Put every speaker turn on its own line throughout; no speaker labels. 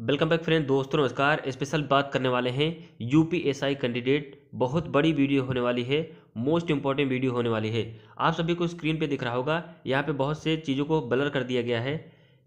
Welcome back friend दोस्तों नमस्कार special बात करने वाले हैं यूपीएसआई कैंडिडेट बहुत बड़ी वीडियो होने वाली है मोस्ट इंपॉर्टेंट वीडियो होने वाली है आप सभी को स्क्रीन पे दिख रहा होगा यहाँ पे बहुत से चीज़ों को ब्लर कर दिया गया है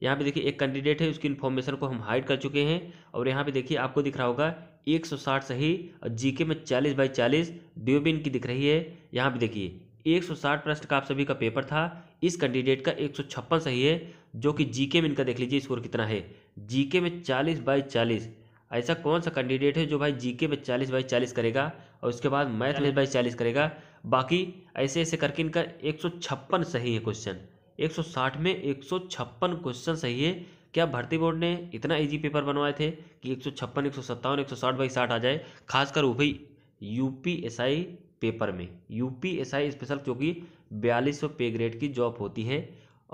यहाँ पे देखिए एक कैंडिडेट है उसकी इन्फॉर्मेशन को हम हाइड कर चुके हैं और यहाँ पर देखिए आपको दिख रहा होगा एक सही और जी में चालीस बाई चालीस डी की दिख रही है यहाँ पर देखिए एक प्रश्न का आप सभी का पेपर था इस कैंडिडेट का एक सही है जो कि जीके में इनका देख लीजिए स्कोर कितना है जीके में चालीस बाई चालीस ऐसा कौन सा कैंडिडेट है जो भाई जीके में चालीस बाई चालीस करेगा और उसके बाद मैथ में बाई चालीस करेगा बाकी ऐसे ऐसे करके इनका एक सौ छप्पन सही है क्वेश्चन एक सौ साठ में एक सौ छप्पन क्वेश्चन सही है क्या भर्ती बोर्ड ने इतना इजी पेपर बनवाए थे कि एक सौ छप्पन एक सौ सत्तावन एक सौ साठ बाई साठ आ जाए खासकर वो भाई U P S I paper में U P S I special क्योंकि बयालीस सौ पे ग्रेड की जॉब होती है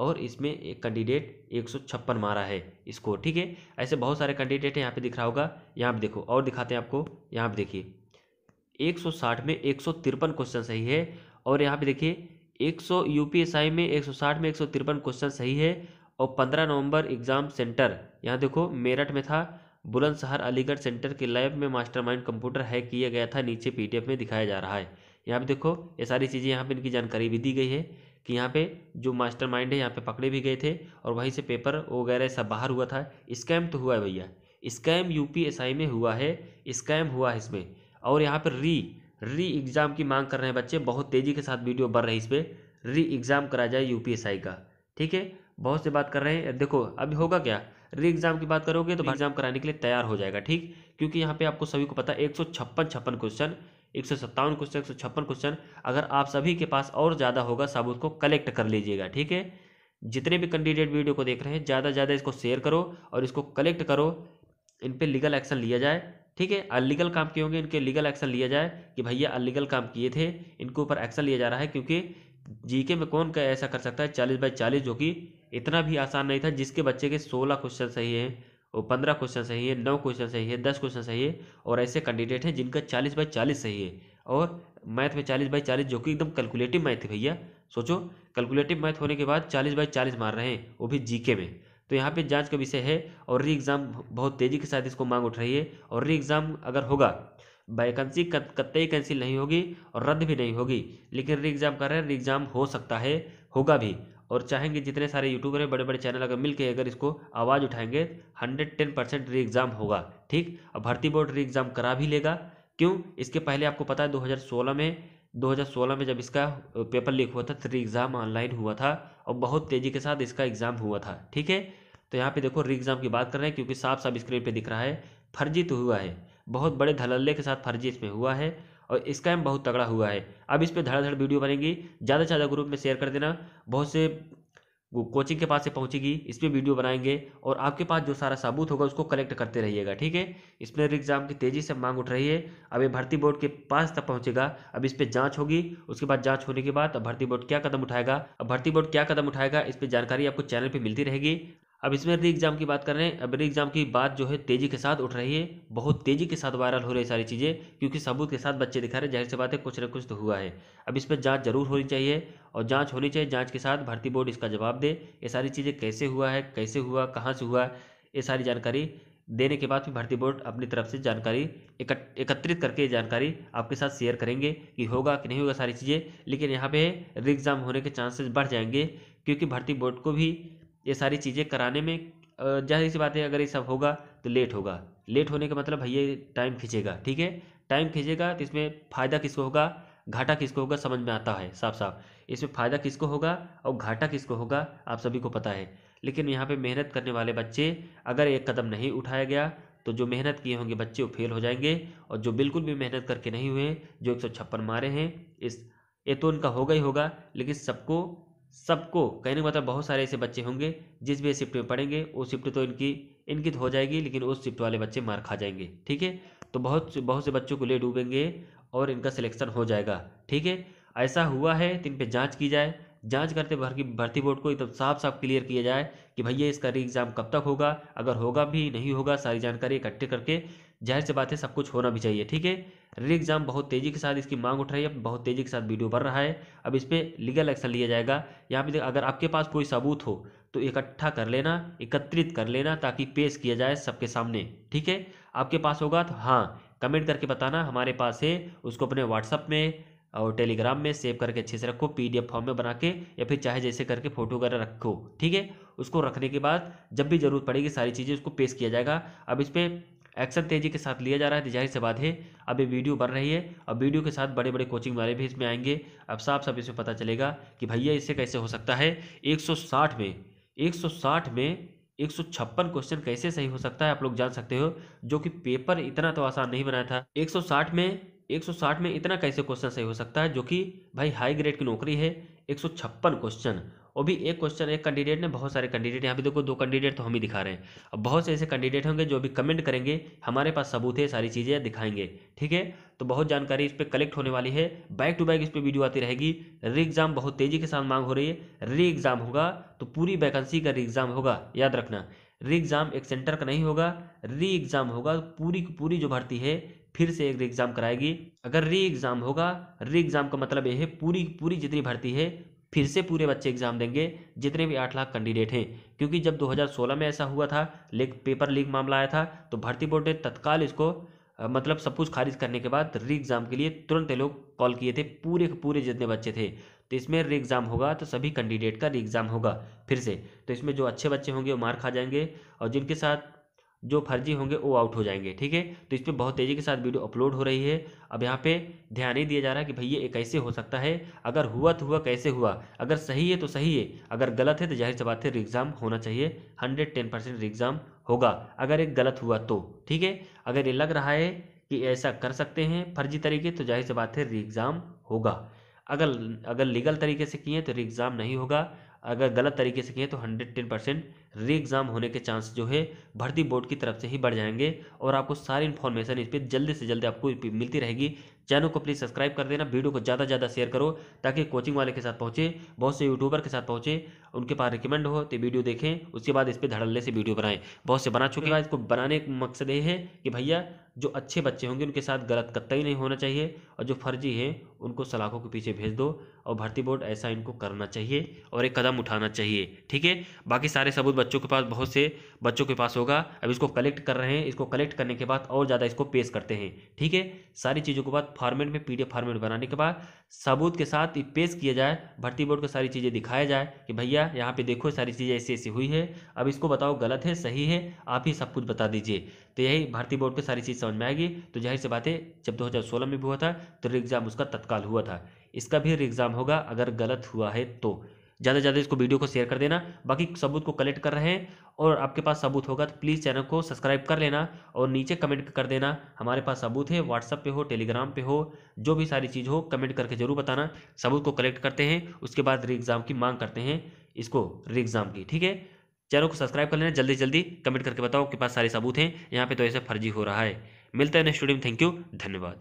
और इसमें एक कैंडिडेट एक सौ छप्पन मारा है इसको ठीक है ऐसे बहुत सारे कैंडिडेट हैं यहाँ पे दिख रहा होगा यहाँ पे देखो और दिखाते हैं आपको यहाँ पे देखिए 160 में एक सौ तिरपन क्वेश्चन सही है और यहाँ पे देखिए 100 यूपीएसआई में 160 में एक सौ तिरपन क्वेश्चन सही है और 15 नवंबर एग्ज़ाम सेंटर यहाँ देखो मेरठ में था बुलंदशहर अलीगढ़ सेंटर के लैब में मास्टरमाइंड कंप्यूटर हैक किया गया था नीचे पीडीएफ में दिखाया जा रहा है यहाँ पे देखो ये सारी चीज़ें यहाँ पे इनकी जानकारी भी दी गई है कि यहाँ पे जो मास्टरमाइंड है यहाँ पे पकड़े भी गए थे और वहीं से पेपर वगैरह सब बाहर हुआ था स्कैम तो हुआ है भैया स्कैम यूपीएसआई में हुआ है स्कैम हुआ है इसमें और यहाँ पर री री एग्ज़ाम की मांग कर रहे हैं बच्चे बहुत तेज़ी के साथ वीडियो बढ़ रही है इस पर री एग्ज़ाम करा जाए यू का ठीक है बहुत से बात कर रहे हैं देखो अभी होगा क्या री एग्ज़ाम की बात करोगे तो एग्ज़ाम कराने के लिए तैयार हो जाएगा ठीक क्योंकि यहाँ पे आपको सभी को पता है एक सौ छप्पन छप्पन क्वेश्चन एक सौ सत्तावन क्वेश्चन एक सौ छप्पन क्वेश्चन अगर आप सभी के पास और ज़्यादा होगा सब उसको कलेक्ट कर लीजिएगा ठीक है जितने भी कैंडिडेट वीडियो को देख रहे हैं ज़्यादा से ज़्यादा इसको शेयर करो और इसको कलेक्ट करो इन पर लीगल एक्शन लिया जाए ठीक है अलीगल काम किए होंगे इनके लीगल एक्शन लिया जाए कि भैया अलीगल काम किए थे इनके ऊपर एक्शन लिया जा रहा है क्योंकि जीके में कौन ऐसा कर सकता है चालीस बाई चालीस जो कि इतना भी आसान नहीं था जिसके बच्चे के सोलह क्वेश्चन सही हैं और पंद्रह क्वेश्चन सही है नौ क्वेश्चन सही है दस क्वेश्चन सही है और ऐसे कैंडिडेट हैं जिनका चालीस बाई चालीस सही है और मैथ में चालीस बाई चालीस जो कि एकदम कैलकुलेटिव मैथ है भैया सोचो कैलकुलेटिव मैथ होने के बाद चालीस बाई चालीस मार रहे हैं वो भी जीके में तो यहाँ पे जांच का विषय है और री एग्ज़ाम बहुत तेज़ी के साथ इसको मांग उठ रही है और री एग्ज़ाम अगर होगा वैकेंसी ही कैंसिल नहीं होगी और रद्द भी नहीं होगी लेकिन री एग्ज़ाम कर रहे हैं री एग्ज़ाम हो सकता है होगा भी और चाहेंगे जितने सारे यूट्यूबर हैं बड़े बड़े चैनल अगर मिल के अगर इसको आवाज़ उठाएंगे hundred ten percent re exam होगा ठीक अब भर्ती बोर्ड री एग्ज़ाम करा भी लेगा क्यों इसके पहले आपको पता है 2016 में 2016 में जब इसका पेपर लीक हुआ था री एग्ज़ाम ऑनलाइन हुआ था और बहुत तेज़ी के साथ इसका एग्ज़ाम हुआ था ठीक है तो यहाँ पर देखो री एग्ज़ाम की बात कर रहे हैं क्योंकि साफ साफ स्क्रीन पर दिख रहा है फर्जी तो हुआ है बहुत बड़े धलल्ले के साथ फर्जी इसमें हुआ है और स्कैम बहुत तगड़ा हुआ है अब इस पर धड़ाधड़ वीडियो बनेगी ज़्यादा से ज़्यादा ग्रुप में शेयर कर देना बहुत से कोचिंग के पास से पहुंचेगी इस पर वीडियो बनाएंगे और आपके पास जो सारा सबूत होगा उसको कलेक्ट करते रहिएगा ठीक है इसमें एग्जाम की तेज़ी से मांग उठ रही है अब ये भर्ती बोर्ड के पास तक पहुंचेगा अब इस पर जांच होगी उसके बाद जांच होने के बाद अब भर्ती बोर्ड क्या कदम उठाएगा अब भर्ती बोर्ड क्या कदम उठाएगा इस पर जानकारी आपको चैनल पर मिलती रहेगी अब इसमें री एग्ज़ाम की बात कर रहे हैं अब री एग्ज़ाम की बात जो है तेज़ी के साथ उठ रही है बहुत तेज़ी के साथ वायरल हो रही है सारी चीज़ें क्योंकि सबूत के साथ बच्चे दिखा रहे जाहिर सी बात है कुछ ना कुछ तो हुआ है अब इस पर जाँच जरूर होनी चाहिए और जाँच होनी चाहिए जाँच के साथ भर्ती बोर्ड इसका जवाब दे ये सारी चीज़ें कैसे हुआ है कैसे हुआ कहाँ से हुआ ये सारी जानकारी देने के बाद भी भर्ती बोर्ड अपनी तरफ से जानकारी एकत्रित करके जानकारी आपके साथ शेयर करेंगे कि होगा कि नहीं होगा सारी चीज़ें लेकिन यहाँ पे री एग्ज़ाम होने के चांसेस बढ़ जाएंगे क्योंकि भर्ती बोर्ड को भी ये सारी चीज़ें कराने में जाहिर सी बात है अगर ये सब होगा तो लेट होगा लेट होने का मतलब भैया टाइम खींचेगा ठीक है टाइम खींचेगा तो इसमें फ़ायदा किसको होगा घाटा किसको होगा समझ में आता है साफ साफ इसमें फ़ायदा किसको होगा और घाटा किसको होगा आप सभी को पता है लेकिन यहाँ पे मेहनत करने वाले बच्चे अगर एक कदम नहीं उठाया गया तो जो मेहनत किए होंगे बच्चे वो फेल हो जाएंगे और जो बिल्कुल भी मेहनत करके नहीं हुए जो एक मारे हैं इस ये तो उनका होगा ही होगा लेकिन सबको सबको कहने का मतलब बहुत सारे ऐसे बच्चे होंगे जिस भी शिफ्ट में पढ़ेंगे वो शिफ्ट तो इनकी इनकी तो हो जाएगी लेकिन उस शिफ्ट वाले बच्चे मार खा जाएंगे ठीक है तो बहुत बहुत से बच्चों को ले डूबेंगे और इनका सिलेक्शन हो जाएगा ठीक है ऐसा हुआ है तो इन पर जाँच की जाए जांच करते भर की भर्ती बोर्ड को एकदम साफ साफ क्लियर किया जाए कि भैया इसका री एग्ज़ाम कब तक होगा अगर होगा भी नहीं होगा सारी जानकारी इकट्ठे करके जाहिर से बात है सब कुछ होना भी चाहिए ठीक है रेल एग्जाम बहुत तेज़ी के साथ इसकी मांग उठ रही है बहुत तेज़ी के साथ वीडियो बढ़ रहा है अब इस पर लीगल एक्शन लिया जाएगा यहाँ पे अगर आपके पास कोई सबूत हो तो इकट्ठा कर लेना एकत्रित कर लेना ताकि पेश किया जाए सबके सामने ठीक है आपके पास होगा तो हाँ कमेंट करके बताना हमारे पास है उसको अपने व्हाट्सअप में और टेलीग्राम में सेव करके अच्छे से रखो पीडीएफ फॉर्म में बना के या फिर चाहे जैसे करके फोटो वगैरह रखो ठीक है उसको रखने के बाद जब भी ज़रूरत पड़ेगी सारी चीज़ें उसको पेश किया जाएगा अब इस पर एक्शन तेजी के साथ लिया जा रहा है जाहिर से बात है अब ये वीडियो बन रही है अब वीडियो के साथ बड़े बड़े कोचिंग वाले भी इसमें आएंगे अब साफ साफ इसमें पता चलेगा कि भैया इससे कैसे हो सकता है 160 में 160 में एक क्वेश्चन कैसे सही हो सकता है आप लोग जान सकते हो जो कि पेपर इतना तो आसान नहीं बनाया था साठ में साठ में इतना कैसे क्वेश्चन सही हो सकता है जो कि भाई हाई ग्रेड की नौकरी है एक क्वेश्चन वो भी एक क्वेश्चन एक कैंडिडेट ने बहुत सारे कैंडिडेट यहाँ पे देखो दो कैंडिडेट तो हम ही दिखा रहे हैं अब बहुत से ऐसे कैंडिडेट होंगे जो भी कमेंट करेंगे हमारे पास सबूत है सारी चीज़ें दिखाएंगे ठीक है तो बहुत जानकारी इस पर कलेक्ट होने वाली है बैक टू बैक इस पर वीडियो आती रहेगी री एग्ज़ाम बहुत तेज़ी के साथ मांग हो रही है री एग्ज़ाम होगा तो पूरी वैकेंसी का री एग्ज़ाम होगा याद रखना री एग्ज़ाम एक सेंटर का नहीं होगा री एग्ज़ाम होगा पूरी पूरी जो भर्ती है फिर से एक री एग्ज़ाम कराएगी अगर री एग्ज़ाम होगा री एग्ज़ाम का मतलब यह है पूरी पूरी जितनी भर्ती है फिर से पूरे बच्चे एग्जाम देंगे जितने भी आठ लाख कैंडिडेट हैं क्योंकि जब 2016 में ऐसा हुआ था लेक पेपर लीक मामला आया था तो भर्ती बोर्ड ने तत्काल इसको मतलब सब कुछ खारिज करने के बाद री एग्ज़ाम के लिए तुरंत लोग कॉल किए थे पूरे पूरे जितने बच्चे थे तो इसमें री एग्ज़ाम होगा तो सभी कैंडिडेट का री एग्ज़ाम होगा फिर से तो इसमें जो अच्छे बच्चे होंगे वो मार खा जाएंगे और जिनके साथ जो फर्जी होंगे वो आउट हो जाएंगे ठीक है तो इस पर बहुत तेज़ी के साथ वीडियो अपलोड हो रही है अब यहाँ पे ध्यान ही दिया जा रहा है कि भैया ये कैसे हो सकता है अगर हुआ तो हुआ कैसे हुआ अगर सही है तो सही है अगर गलत है तो जाहिर सी बात है रिग्ज़ाम होना चाहिए हंड्रेड टेन परसेंट रिग्ज़ाम होगा अगर ये गलत हुआ तो ठीक है अगर ये लग रहा है कि ऐसा कर सकते हैं फर्जी तरीके तो जाहिर सी बात है रिग्ज़ाम होगा अगर अगर लीगल तरीके से किए तो रिग्ज़ाम नहीं होगा अगर गलत तरीके से किए तो hundred ten percent re exam होने के चांस जो है भर्ती बोर्ड की तरफ से ही बढ़ जाएंगे और आपको सारी इन्फॉर्मेशन इस पर जल्दी से जल्दी आपको मिलती रहेगी चैनल को प्लीज़ सब्सक्राइब कर देना वीडियो को ज़्यादा से ज़्यादा शेयर करो ताकि कोचिंग वाले के साथ पहुँचे बहुत से यूट्यूबर के साथ पहुँचे उनके पास रिकमेंड हो तो वीडियो देखें उसके बाद इस पर धड़ल्ले से वीडियो बनाएं बहुत से बना चुके हैं हम्म। इसको बनाने का मकसद ये है कि भैया जो अच्छे बच्चे होंगे उनके साथ गलत कत्तई नहीं होना चाहिए और जो फर्जी हैं उनको सलाखों के पीछे भेज दो और भर्ती बोर्ड ऐसा इनको करना चाहिए और एक कदम उठाना चाहिए ठीक है बाकी सारे सबूत बच्चों के पास बहुत से बच्चों के पास होगा अब इसको कलेक्ट कर रहे हैं इसको कलेक्ट करने के बाद और ज़्यादा इसको पेश करते हैं ठीक है सारी चीज़ों के बाद फॉर्मेट में पी फॉर्मेट बनाने के बाद सबूत के साथ पेश किया जाए भर्ती बोर्ड को सारी चीज़ें दिखाया जाए कि भैया यहाँ पर देखो सारी चीज़ें ऐसी ऐसी हुई है अब इसको बताओ गलत है सही है आप ही सब कुछ बता दीजिए तो यही भारतीय बोर्ड पर सारी चीज़ समझ में आएगी तो जाहिर सी बात है जब 2016 में भी हुआ था तो री एग्ज़ाम उसका तत्काल हुआ था इसका भी री एग्ज़ाम होगा अगर गलत हुआ है तो ज़्यादा से ज़्यादा इसको वीडियो को शेयर कर देना बाकी सबूत को कलेक्ट कर रहे हैं और आपके पास सबूत होगा तो प्लीज़ चैनल को सब्सक्राइब कर लेना और नीचे कमेंट कर देना हमारे पास सबूत है व्हाट्सअप पे हो टेलीग्राम पे हो जो भी सारी चीज़ हो कमेंट करके ज़रूर बताना सबूत को कलेक्ट करते हैं उसके बाद री एग्ज़ाम की मांग करते हैं इसको री एग्ज़ाम की ठीक है चैनल को सब्सक्राइब कर लेना जल्दी जल्दी कमेंट करके बताओ कि पास सारे सबूत हैं यहाँ पे तो ऐसे फर्जी हो रहा है मिलता है नेक्स्ट वीडियो में थैंक यू धन्यवाद